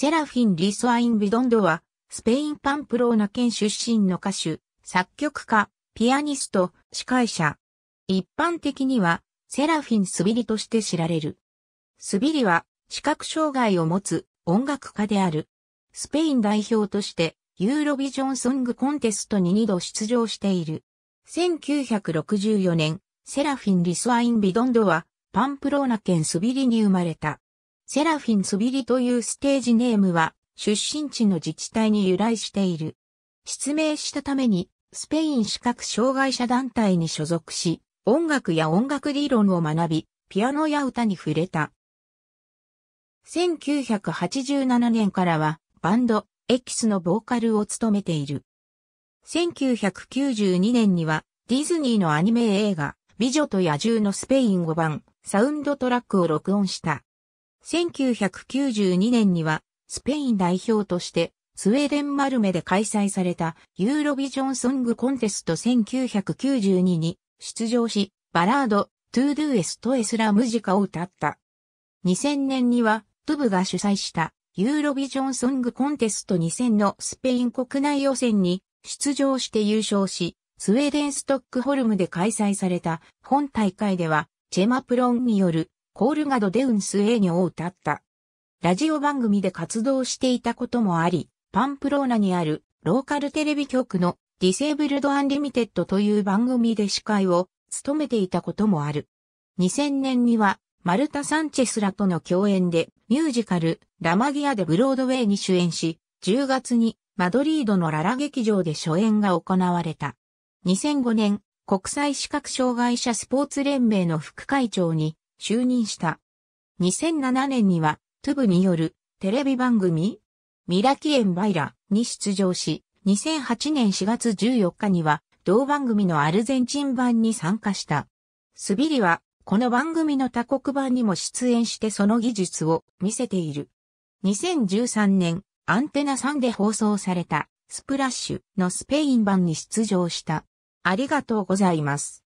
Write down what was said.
セラフィン・リスワイン・ビドンドは、スペインパンプローナ県出身の歌手、作曲家、ピアニスト、司会者。一般的には、セラフィン・スビリとして知られる。スビリは、視覚障害を持つ音楽家である。スペイン代表として、ユーロビジョンソングコンテストに2度出場している。1964年、セラフィン・リスワイン・ビドンドは、パンプローナ県スビリに生まれた。セラフィンスビリというステージネームは、出身地の自治体に由来している。失明したために、スペイン視覚障害者団体に所属し、音楽や音楽理論を学び、ピアノや歌に触れた。1987年からは、バンド、エキスのボーカルを務めている。1992年には、ディズニーのアニメ映画、美女と野獣のスペイン語版、サウンドトラックを録音した。1992年にはスペイン代表としてスウェーデンマルメで開催されたユーロビジョンソングコンテスト1992に出場し、バラード、トゥードゥエストエスラムジカを歌った。2000年には、トゥブが主催したユーロビジョンソングコンテスト2000のスペイン国内予選に出場して優勝し、スウェーデンストックホルムで開催された本大会では、チェマプロンによるコールガドデウンスエーニョを歌った。ラジオ番組で活動していたこともあり、パンプローナにあるローカルテレビ局のディセーブルドアンリミテッドという番組で司会を務めていたこともある。2000年にはマルタ・サンチェスらとの共演でミュージカルラマギアでブロードウェイに主演し、10月にマドリードのララ劇場で初演が行われた。2005年国際視覚障害者スポーツ連盟の副会長に就任した。2007年には、トゥブによるテレビ番組ミラキエンバイラに出場し、2008年4月14日には同番組のアルゼンチン版に参加した。スビリはこの番組の他国版にも出演してその技術を見せている。2013年、アンテナ3で放送されたスプラッシュのスペイン版に出場した。ありがとうございます。